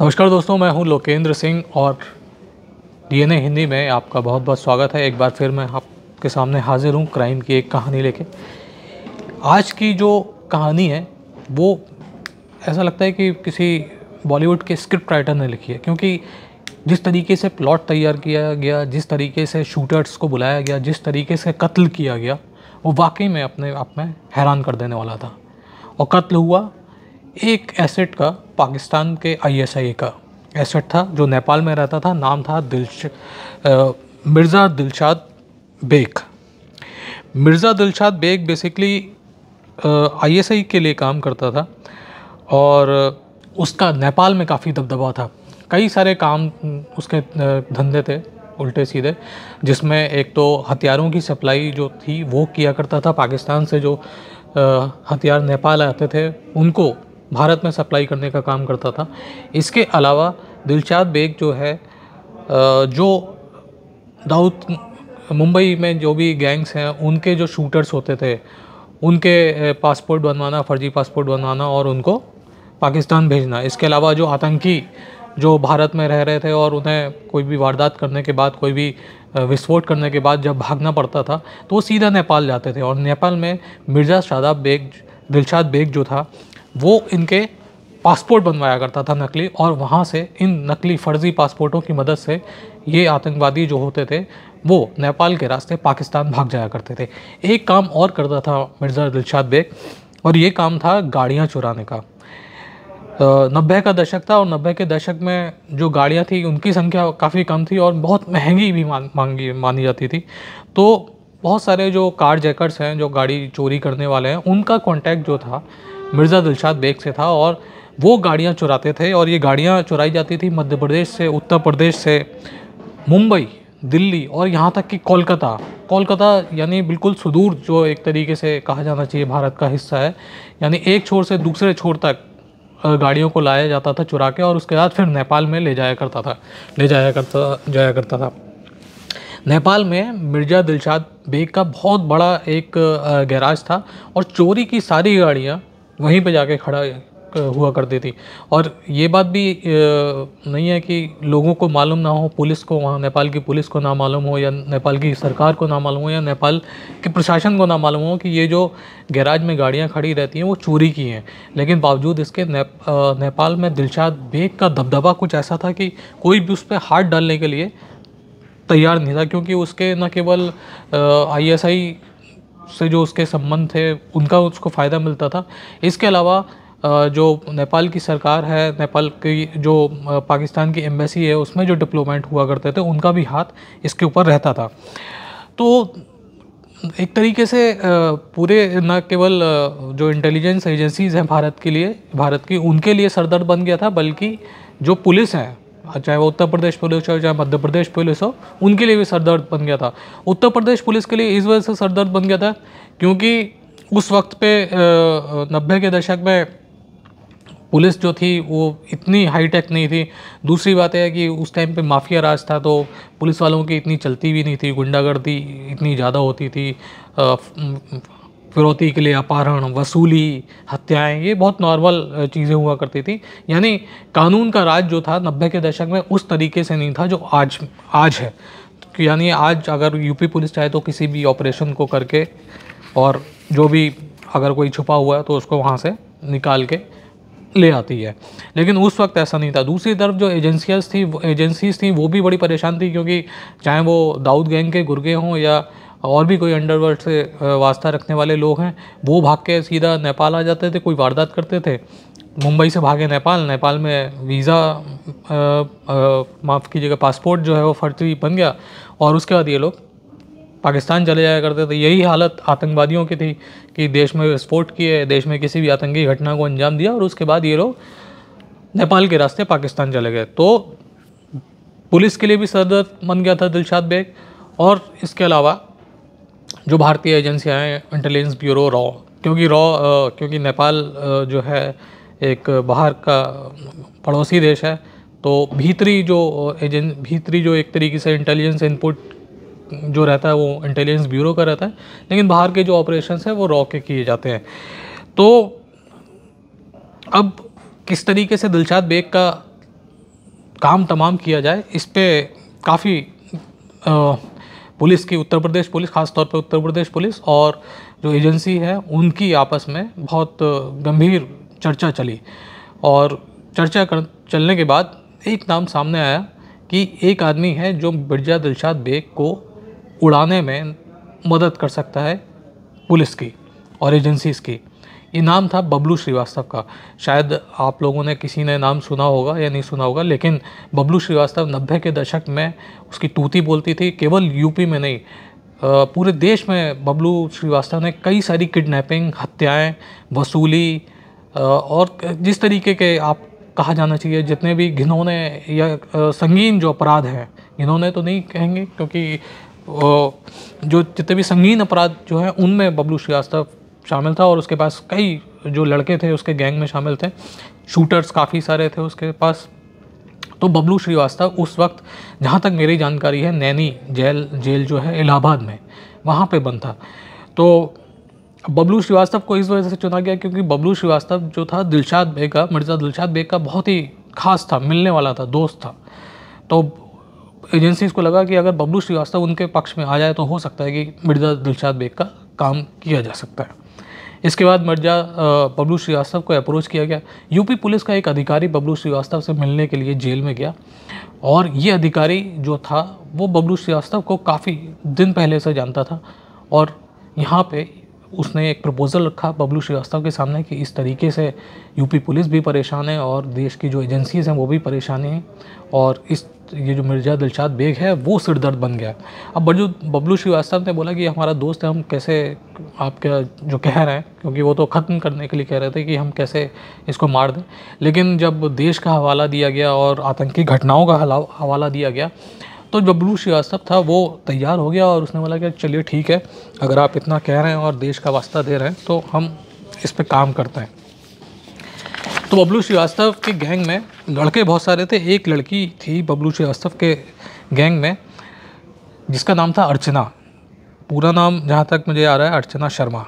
नमस्कार दोस्तों मैं हूं लोकेंद्र सिंह और डीएनए हिंदी में आपका बहुत बहुत स्वागत है एक बार फिर मैं आपके सामने हाजिर हूं क्राइम की एक कहानी लेके आज की जो कहानी है वो ऐसा लगता है कि किसी बॉलीवुड के स्क्रिप्ट राइटर ने लिखी है क्योंकि जिस तरीके से प्लॉट तैयार किया गया जिस तरीके से शूटर्स को बुलाया गया जिस तरीके से कत्ल किया गया वो वाकई में अपने आप में हैरान कर देने वाला था और कत्ल हुआ एक एसेट का पाकिस्तान के आईएसआई का एसेट था जो नेपाल में रहता था नाम था दिलश मिर्ज़ा दिलशाद बेग मिर्ज़ा दिलशाद बेग बेसिकली आईएसआई के लिए काम करता था और उसका नेपाल में काफ़ी दबदबा था कई सारे काम उसके धंधे थे उल्टे सीधे जिसमें एक तो हथियारों की सप्लाई जो थी वो किया करता था पाकिस्तान से जो हथियार नेपाल आते थे उनको भारत में सप्लाई करने का काम करता था इसके अलावा दिलशाद बेग जो है जो दाऊद मुंबई में जो भी गैंग्स हैं उनके जो शूटर्स होते थे उनके पासपोर्ट बनवाना फर्जी पासपोर्ट बनवाना और उनको पाकिस्तान भेजना इसके अलावा जो आतंकी जो भारत में रह रहे थे और उन्हें कोई भी वारदात करने के बाद कोई भी विस्फोट करने के बाद जब भागना पड़ता था तो वो सीधा नेपाल जाते थे और नेपाल में मिर्ज़ा शादाब बेग दिलशाद बेग जो था वो इनके पासपोर्ट बनवाया करता था नकली और वहाँ से इन नकली फ़र्ज़ी पासपोर्टों की मदद से ये आतंकवादी जो होते थे वो नेपाल के रास्ते पाकिस्तान भाग जाया करते थे एक काम और करता था मिर्ज़ा दिलशाद बेग और ये काम था गाड़ियाँ चुराने का नब्बे का दशक था और नब्बे के दशक में जो गाड़ियाँ थी उनकी संख्या काफ़ी कम थी और बहुत महंगी भी मांगी मानी जाती थी तो बहुत सारे जो कार जैकर्स हैं जो गाड़ी चोरी करने वाले हैं उनका कॉन्टैक्ट जो था मिर्ज़ा दिलशाद बेग से था और वो गाड़ियाँ चुराते थे और ये गाड़ियाँ चुराई जाती थी मध्य प्रदेश से उत्तर प्रदेश से मुंबई दिल्ली और यहाँ तक कि कोलकाता कोलकाता यानी बिल्कुल सुदूर जो एक तरीके से कहा जाना चाहिए भारत का हिस्सा है यानी एक छोर से दूसरे छोर तक गाड़ियों को लाया जाता था चुरा के और उसके बाद फिर नेपाल में ले जाया करता था ले जाया करता जाया करता था नेपाल में मिर्ज़ा दिलशाद बेग का बहुत बड़ा एक गैराज था और चोरी की सारी गाड़ियाँ वहीं पे जाके खड़ा हुआ करती थी और ये बात भी नहीं है कि लोगों को मालूम ना हो पुलिस को वहाँ नेपाल की पुलिस को ना मालूम हो या नेपाल की सरकार को ना मालूम हो या नेपाल के प्रशासन को ना मालूम हो कि ये जो गैराज में गाड़ियाँ खड़ी रहती हैं वो चोरी की हैं लेकिन बावजूद इसके ने, नेपाल में दिलशाद बेग का दबदबा कुछ ऐसा था कि कोई भी उस पर हाथ डालने के लिए तैयार नहीं था क्योंकि उसके न केवल आई से जो उसके संबंध थे उनका उसको फ़ायदा मिलता था इसके अलावा जो नेपाल की सरकार है नेपाल की जो पाकिस्तान की एम्बेसी है उसमें जो डिप्लोमेंट हुआ करते थे उनका भी हाथ इसके ऊपर रहता था तो एक तरीके से पूरे न केवल जो इंटेलिजेंस एजेंसीज़ हैं भारत के लिए भारत की उनके लिए सरदर्द बन गया था बल्कि जो पुलिस हैं हाँ, चाहे वो उत्तर प्रदेश पुलिस हो चाहे मध्य प्रदेश पुलिस हो उनके लिए भी सरदर्द बन गया था उत्तर प्रदेश पुलिस के लिए इस वजह से सरदर्द बन गया था क्योंकि उस वक्त पे नब्बे के दशक में पुलिस जो थी वो इतनी हाईटेक नहीं थी दूसरी बात है कि उस टाइम पे माफिया राज था तो पुलिस वालों की इतनी चलती भी नहीं थी गुंडागर्दी इतनी ज़्यादा होती थी फिरौती के लिए अपहरण वसूली हत्याएं ये बहुत नॉर्मल चीज़ें हुआ करती थी यानी कानून का राज जो था नब्बे के दशक में उस तरीके से नहीं था जो आज आज है तो यानी आज अगर यूपी पुलिस चाहे तो किसी भी ऑपरेशन को करके और जो भी अगर कोई छुपा हुआ है तो उसको वहाँ से निकाल के ले आती है लेकिन उस वक्त ऐसा नहीं था दूसरी तरफ जो एजेंसियाज थी एजेंसीज थी वो भी बड़ी परेशान थी क्योंकि चाहे वो दाऊद गैंग के गुर्गे हों या और भी कोई अंडरवर्ल्ड से वास्ता रखने वाले लोग हैं वो भाग के सीधा नेपाल आ जाते थे कोई वारदात करते थे मुंबई से भागे नेपाल नेपाल में वीज़ा माफ़ कीजिएगा पासपोर्ट जो है वो फर्जी बन गया और उसके बाद ये लोग पाकिस्तान चले जाया करते थे यही हालत आतंकवादियों की थी कि देश में विस्फोट किए देश में किसी भी आतंकी घटना को अंजाम दिया और उसके बाद ये लोग नेपाल के रास्ते पाकिस्तान चले गए तो पुलिस के लिए भी सरदर्द बन गया था दिलशाद बेग और इसके अलावा जो भारतीय एजेंसियाँ हैं इंटेलिजेंस ब्यूरो रॉ क्योंकि रॉ क्योंकि नेपाल जो है एक बाहर का पड़ोसी देश है तो भीतरी जो एजें भीतरी जो एक तरीके से इंटेलिजेंस इनपुट जो रहता है वो इंटेलिजेंस ब्यूरो का रहता है लेकिन बाहर के जो ऑपरेशन हैं वो रॉ के किए जाते हैं तो अब किस तरीके से दिलशाद बेग का काम तमाम किया जाए इस पर काफ़ी पुलिस की उत्तर प्रदेश पुलिस खासतौर पर उत्तर प्रदेश पुलिस और जो एजेंसी है उनकी आपस में बहुत गंभीर चर्चा चली और चर्चा कर चलने के बाद एक नाम सामने आया कि एक आदमी है जो बिरजा दिलशाद बेग को उड़ाने में मदद कर सकता है पुलिस की और एजेंसीज़ की ये नाम था बबलू श्रीवास्तव का शायद आप लोगों ने किसी ने नाम सुना होगा या नहीं सुना होगा लेकिन बबलू श्रीवास्तव नब्बे के दशक में उसकी तूती बोलती थी केवल यूपी में नहीं पूरे देश में बबलू श्रीवास्तव ने कई सारी किडनैपिंग हत्याएं वसूली और जिस तरीके के आप कहा जाना चाहिए जितने भी घिनौने या संगीन जो अपराध हैं घिनौने तो नहीं कहेंगे क्योंकि जो जितने भी संगीन अपराध जो हैं उनमें बबलू श्रीवास्तव शामिल था और उसके पास कई जो लड़के थे उसके गैंग में शामिल थे शूटर्स काफ़ी सारे थे उसके पास तो बबलू श्रीवास्तव उस वक्त जहाँ तक मेरी जानकारी है नैनी जेल जेल जो है इलाहाबाद में वहाँ पे बंद था तो बबलू श्रीवास्तव को इस वजह से चुना गया क्योंकि बबलू श्रीवास्तव जो था दिलशाद बेग का मिर्ज़ा दिलशाद बेग का बहुत ही खास था मिलने वाला था दोस्त था तो एजेंसी को लगा कि अगर बबलू श्रीवास्तव उनके पक्ष में आ जाए तो हो सकता है कि मिर्ज़ा दिलशाद बेग का काम किया जा सकता है इसके बाद मिर्जा बबलू श्रीवास्तव को अप्रोच किया गया यूपी पुलिस का एक अधिकारी बबलू श्रीवास्तव से मिलने के लिए जेल में गया और ये अधिकारी जो था वो बबलू श्रीवास्तव को काफ़ी दिन पहले से जानता था और यहाँ पे उसने एक प्रपोज़ल रखा बबलू श्रीवास्तव के सामने कि इस तरीके से यूपी पुलिस भी परेशान है और देश की जो एजेंसीज़ हैं वो भी परेशान हैं और इस ये जो मिर्जा दिलशाद बेग है वो सिरदर्द बन गया अब बजू बबलू श्रीवास्तव ने बोला कि हमारा दोस्त है हम कैसे आपका जो कह रहे हैं क्योंकि वो तो ख़त्म करने के लिए कह रहे थे कि हम कैसे इसको मार दें लेकिन जब देश का हवाला दिया गया और आतंकी घटनाओं का हवाला दिया गया तो बबलू श्रीवास्तव था वो तैयार हो गया और उसने बोला कि चलिए ठीक है अगर आप इतना कह रहे हैं और देश का वास्ता दे रहे हैं तो हम इस पर काम करते हैं तो बबलू श्रीवास्तव के गैंग में लड़के बहुत सारे थे एक लड़की थी बबलू श्रीवास्तव के गैंग में जिसका नाम था अर्चना पूरा नाम जहाँ तक मुझे आ रहा है अर्चना शर्मा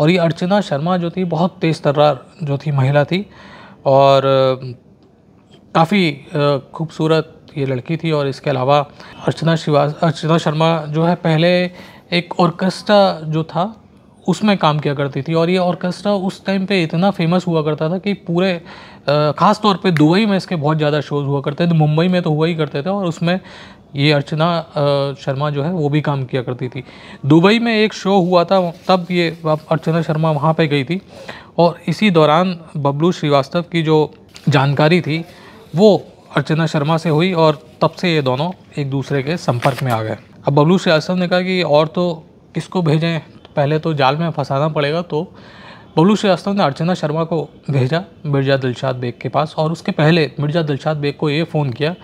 और ये अर्चना शर्मा जो थी बहुत तेज़ तर्रार जो थी महिला थी और काफ़ी खूबसूरत ये लड़की थी और इसके अलावा अर्चना श्रीवास अर्चना शर्मा जो है पहले एक ऑर्केस्ट्रा जो था उसमें काम किया करती थी और ये ऑर्केस्ट्रा उस टाइम पे इतना फेमस हुआ करता था कि पूरे ख़ास तौर पे दुबई में इसके बहुत ज़्यादा शोज़ हुआ करते थे मुंबई में तो हुआ ही करते थे और उसमें ये अर्चना शर्मा जो है वो भी काम किया करती थी दुबई में एक शो हुआ था तब ये अर्चना शर्मा वहाँ पे गई थी और इसी दौरान बबलू श्रीवास्तव की जो जानकारी थी वो अर्चना शर्मा से हुई और तब से ये दोनों एक दूसरे के संपर्क में आ गए अब बबलू श्रीवास्तव ने कहा कि और तो किसको भेजें पहले तो जाल में फंसाना पड़ेगा तो बबलू श्रीवास्तव ने अर्चना शर्मा को भेजा मिर्जा दिलशाद बेग के पास और उसके पहले मिर्जा दिलशाद बेग को ये फ़ोन किया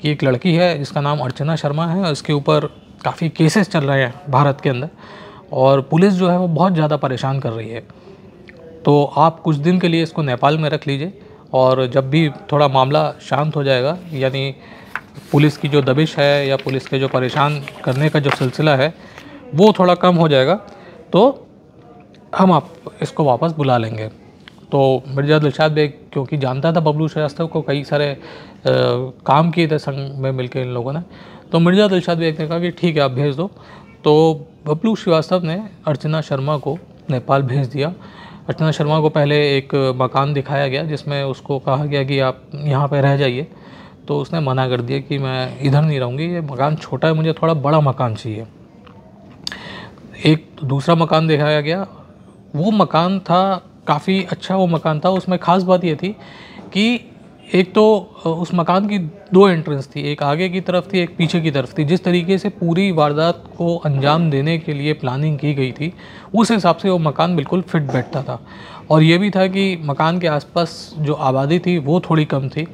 कि एक लड़की है जिसका नाम अर्चना शर्मा है और इसके ऊपर काफ़ी केसेस चल रहे हैं भारत के अंदर और पुलिस जो है वो बहुत ज़्यादा परेशान कर रही है तो आप कुछ दिन के लिए इसको नेपाल में रख लीजिए और जब भी थोड़ा मामला शांत हो जाएगा यानी पुलिस की जो दबिश है या पुलिस के जो परेशान करने का जो सिलसिला है वो थोड़ा कम हो जाएगा तो हम आप इसको वापस बुला लेंगे तो मिर्ज़ा दिलशाद बेग क्योंकि जानता था बबलू श्रीवास्तव को कई सारे आ, काम किए थे संघ में मिलकर इन लोगों ने तो मिर्ज़ा दिलशाद बेग ने कहा कि ठीक है आप भेज दो तो बबलू श्रीवास्तव ने अर्चना शर्मा को नेपाल भेज दिया अर्चना शर्मा को पहले एक मकान दिखाया गया जिसमें उसको कहा गया कि आप यहाँ पर रह जाइए तो उसने मना कर दिया कि मैं इधर नहीं रहूँगी ये मकान छोटा है मुझे थोड़ा बड़ा मकान चाहिए एक दूसरा मकान दिखाया गया वो मकान था काफ़ी अच्छा वो मकान था उसमें ख़ास बात ये थी कि एक तो उस मकान की दो एंट्रेंस थी एक आगे की तरफ थी एक पीछे की तरफ थी जिस तरीके से पूरी वारदात को अंजाम देने के लिए प्लानिंग की गई थी उस हिसाब से वो मकान बिल्कुल फिट बैठता था और ये भी था कि मकान के आसपास जो आबादी थी वो थोड़ी कम थी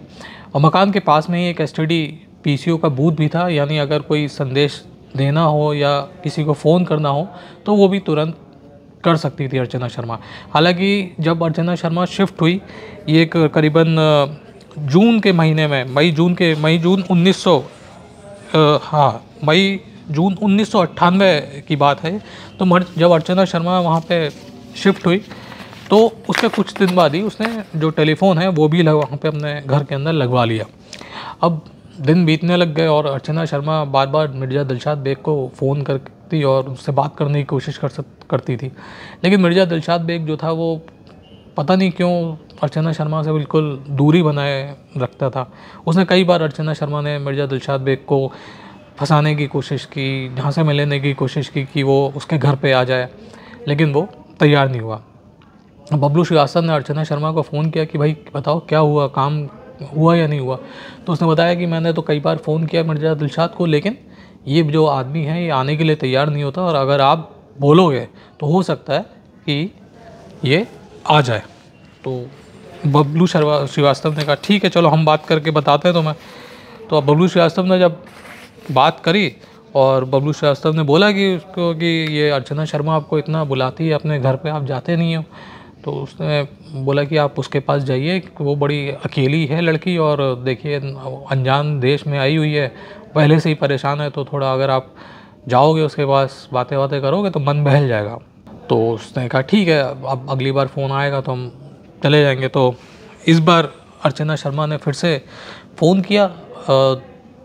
और मकान के पास में ही एक एस टी का बूथ भी था यानी अगर कोई संदेश देना हो या किसी को फ़ोन करना हो तो वो भी तुरंत कर सकती थी अर्चना शर्मा हालांकि जब अर्चना शर्मा शिफ्ट हुई ये करीबन जून के महीने में मई जून के मई जून 1900 सौ हाँ मई जून उन्नीस की बात है तो मर जब अर्चना शर्मा वहाँ पे शिफ्ट हुई तो उसके कुछ दिन बाद ही उसने जो टेलीफोन है वो भी वहाँ पे अपने घर के अंदर लगवा लिया अब दिन बीतने लग गए और अर्चना शर्मा बार बार मिर्ज़ा दिलशाद बेग को फ़ोन करती और उससे बात करने की कोशिश कर सक करती थी लेकिन मिर्ज़ा दिलशाद बेग जो था वो पता नहीं क्यों अर्चना शर्मा से बिल्कुल दूरी बनाए रखता था उसने कई बार अर्चना शर्मा ने मिर्जा दिलशाद बेग को फंसाने की कोशिश की जहाँ से मिलने की कोशिश की कि वो उसके घर पे आ जाए लेकिन वो तैयार नहीं हुआ बबलू श्रीवास्तव ने अर्चना शर्मा को फ़ोन किया कि भाई बताओ क्या हुआ काम हुआ या नहीं हुआ तो उसने बताया कि मैंने तो कई बार फ़ोन किया मिर्जा दिलशाद को लेकिन ये जो आदमी है ये आने के लिए तैयार नहीं होता और अगर आप बोलोगे तो हो सकता है कि ये आ जाए तो बबलू श्रीवास्तव ने कहा ठीक है चलो हम बात करके बताते हैं तो मैं तो अब बबलू श्रीवास्तव ने जब बात करी और बबलू श्रीवास्तव ने बोला कि उसको कि ये अर्चना शर्मा आपको इतना बुलाती है अपने घर पे आप जाते नहीं हो तो उसने बोला कि आप उसके पास जाइए वो बड़ी अकेली है लड़की और देखिए अनजान देश में आई हुई है पहले से ही परेशान है तो थोड़ा अगर आप जाओगे उसके पास बातें बातें करोगे तो मन बहल जाएगा तो उसने कहा ठीक है अब अगली बार फ़ोन आएगा तो हम चले जाएंगे तो इस बार अर्चना शर्मा ने फिर से फ़ोन किया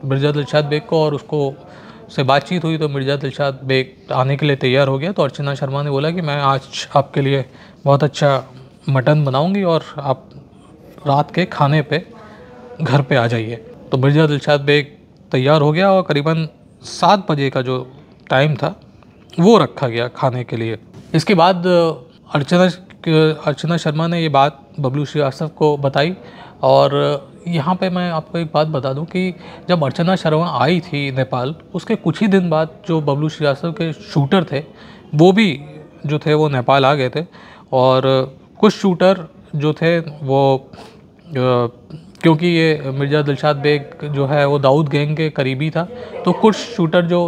मिर्जा दिलशाद बेग को और उसको से बातचीत हुई तो मिर्जा दिलशाद बेग आने के लिए तैयार हो गया तो अर्चना शर्मा ने बोला कि मैं आज आपके लिए बहुत अच्छा मटन बनाऊंगी और आप रात के खाने पे घर पे आ जाइए तो मिर्जा दिलशाद बेग तैयार हो गया और करीबन सात बजे का जो टाइम था वो रखा गया खाने के लिए इसके बाद अर्चना अर्चना शर्मा ने ये बात बबलू श्रीवास्तव को बताई और यहाँ पे मैं आपको एक बात बता दूं कि जब अर्चना शर्मा आई थी नेपाल उसके कुछ ही दिन बाद जो बबलू श्रीवास्तव के शूटर थे वो भी जो थे वो नेपाल आ गए थे और कुछ शूटर जो थे वो क्योंकि ये मिर्ज़ा दिलशाद बेग जो है वो दाऊद गैंग के करीबी था तो कुछ शूटर जो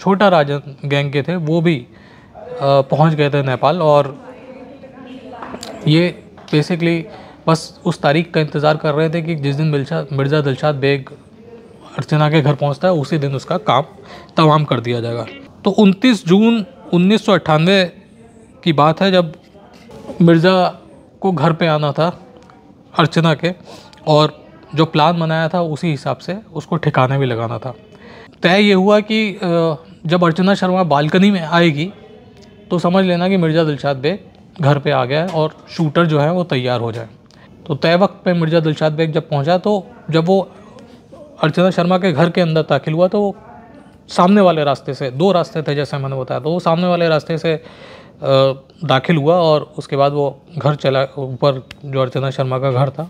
छोटा राजन गैंग के थे वो भी पहुंच गए थे नेपाल और ये बेसिकली बस उस तारीख का इंतज़ार कर रहे थे कि जिस दिन मिर्जा मिर्ज़ा दिलशाद बेग अर्चना के घर पहुंचता है उसी दिन उसका काम तमाम कर दिया जाएगा तो 29 जून उन्नीस की बात है जब मिर्ज़ा को घर पे आना था अर्चना के और जो प्लान बनाया था उसी हिसाब से उसको ठिकाने भी लगाना था तय ये हुआ कि जब अर्चना शर्मा बालकनी में आएगी तो समझ लेना कि मिर्ज़ा दिलशाद बेग घर पे आ गया और शूटर जो है वो तैयार हो जाए तो तय वक्त पे मिर्ज़ा दिलशाद बेग जब पहुंचा तो जब वो अर्चना शर्मा के घर के अंदर दाखिल हुआ तो वो सामने वाले रास्ते से दो रास्ते थे जैसे मैंने बताया तो वो सामने वाले रास्ते से दाखिल हुआ और उसके बाद वो घर चला ऊपर जो अर्चना शर्मा का घर था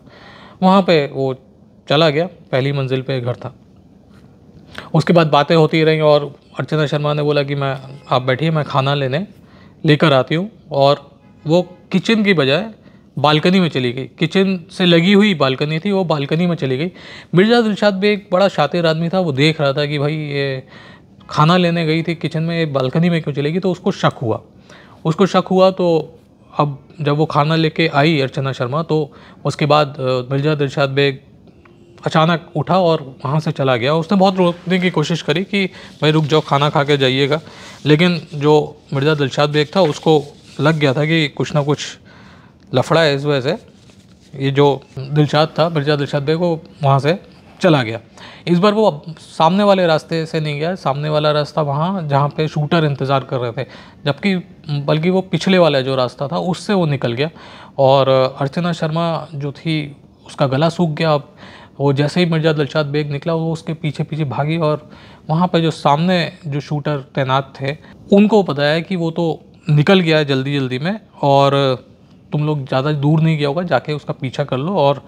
वहाँ पर वो चला गया पहली मंजिल पर घर था उसके बाद बातें होती रही और अर्चना शर्मा ने बोला कि मैं आप बैठिए मैं खाना लेने लेकर आती हूँ और वो किचन की बजाय बालकनी में चली गई किचन से लगी हुई बालकनी थी वो बालकनी में चली गई मिर्जा दिलशाद भी एक बड़ा शातिर आदमी था वो देख रहा था कि भाई ये खाना लेने गई थी किचन में बालकनी में क्यों चलेगी तो उसको शक हुआ उसको शक हुआ तो अब जब वो खाना लेके आई अर्चना शर्मा तो उसके बाद मिर्जा दिलशाद बेग अचानक उठा और वहाँ से चला गया उसने बहुत रोकने की कोशिश करी कि भाई रुक जाओ खाना खा के जाइएगा लेकिन जो मिर्जा दिलशाद बेग था उसको लग गया था कि कुछ ना कुछ लफड़ा है इस वजह से ये जो दिलशाद था मिर्जा दिलशाद बेग वो वहाँ से चला गया इस बार वो अब सामने वाले रास्ते से नहीं गया सामने वाला रास्ता वहाँ जहाँ पे शूटर इंतज़ार कर रहे थे जबकि बल्कि वो पिछले वाला जो रास्ता था उससे वो निकल गया और अर्चना शर्मा जो थी उसका गला सूख गया अब वो जैसे ही मिर्जा दिलशाद बेग निकला वो उसके पीछे पीछे भागी और वहाँ पर जो सामने जो शूटर तैनात थे उनको पता है कि वो तो निकल गया है जल्दी जल्दी में और तुम लोग ज़्यादा दूर नहीं गया होगा जाके उसका पीछा कर लो और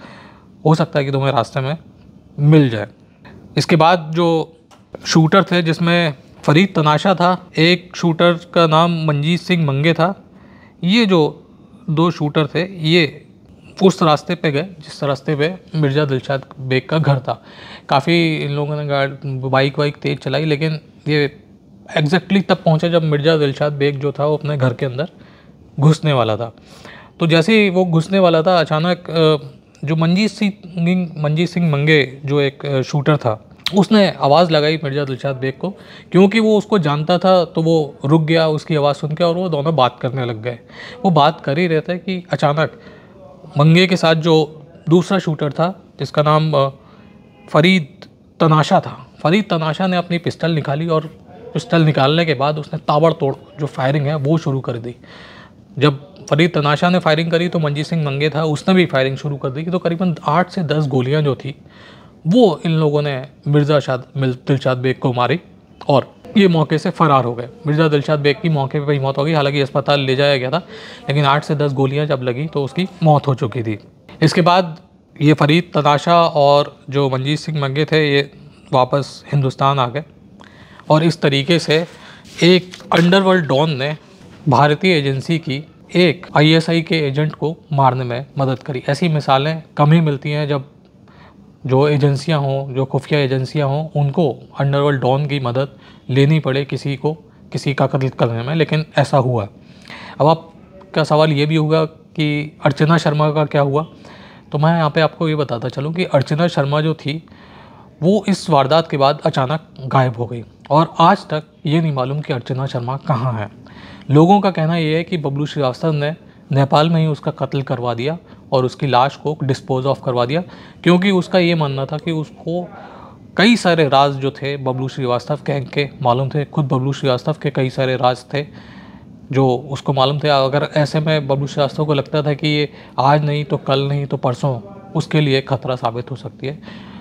हो सकता है कि तुम्हें रास्ते में मिल जाए इसके बाद जो शूटर थे जिसमें फरीद तनाशा था एक शूटर का नाम मंजीत सिंह मंगे था ये जो दो शूटर थे ये उस रास्ते पे गए जिस रास्ते पे मिर्ज़ा दिलशाद बेग का घर था काफ़ी इन लोगों ने गाड़ी बाइक वाइक तेज़ चलाई लेकिन ये एग्जैक्टली तब पहुंचे जब मिर्जा दिलशाद बेग जो था वो अपने घर के अंदर घुसने वाला था तो जैसे ही वो घुसने वाला था अचानक जो मंजीत सिंह मंजीत सिंह मंगे जो एक शूटर था उसने आवाज़ लगाई मिर्जा दिलशाद बेग को क्योंकि वो उसको जानता था तो वो रुक गया उसकी आवाज़ सुन के और वो दोनों बात करने लग गए वो बात कर ही रहे थे कि अचानक मंगे के साथ जो दूसरा शूटर था जिसका नाम फरीद तनाशा था फरीद तनाशा ने अपनी पिस्टल निकाली और पिस्टल निकालने के बाद उसने ताबड़तोड़ जो फायरिंग है वो शुरू कर दी जब फरीद तनाशा ने फायरिंग करी तो मंजीत सिंह मंगे था उसने भी फायरिंग शुरू कर दी तो करीबन आठ से दस गोलियां जो थी वो इन लोगों ने मिर्ज़ा शाद दिलशाद बेग को मारी और ये मौके से फ़रार हो गए मिर्ज़ा दिलशाद बेग की मौके पर ही मौत हो गई हालांकि अस्पताल ले जाया गया था लेकिन आठ से दस गोलियाँ जब लगी तो उसकी मौत हो चुकी थी इसके बाद ये फरीद तनाशा और जो मंजीत सिंह मंगे थे ये वापस हिंदुस्तान आ गए और इस तरीके से एक अंडरवर्ल्ड डॉन ने भारतीय एजेंसी की एक आईएसआई के एजेंट को मारने में मदद करी ऐसी मिसालें कम ही मिलती हैं जब जो एजेंसियां हों जो खुफिया एजेंसियां हों उनको अंडरवर्ल्ड डॉन की मदद लेनी पड़े किसी को किसी का कत्ल करने में लेकिन ऐसा हुआ अब आपका सवाल ये भी होगा कि अर्चना शर्मा का क्या हुआ तो मैं यहाँ पे आपको ये बताता चलूँ कि अर्चना शर्मा जो थी वो इस वारदात के बाद अचानक गायब हो गई और आज तक ये नहीं मालूम कि अर्चना शर्मा कहाँ है लोगों का कहना यह है कि बबलू श्रीवास्तव ने नेपाल में ही उसका कत्ल करवा दिया और उसकी लाश को डिस्पोज ऑफ करवा दिया क्योंकि उसका ये मानना था कि उसको कई सारे राज जो थे बबलू श्रीवास्तव कह के मालूम थे खुद बबलू श्रीवास्तव के कई सारे राज थे जो उसको मालूम थे अगर ऐसे में बबलू श्रीवास्तव को लगता था कि ये आज नहीं तो कल नहीं तो परसों उसके लिए खतरा साबित हो सकती है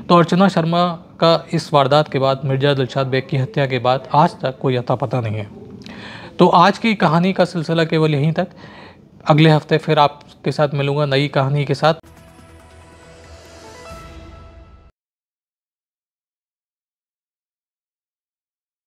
तो अर्चना शर्मा का इस वारदात के बाद मिर्जा दिलशाद बेग की हत्या के बाद आज तक कोई अता पता नहीं है तो आज की कहानी का सिलसिला केवल यहीं तक अगले हफ्ते फिर आपके साथ मिलूँगा नई कहानी के साथ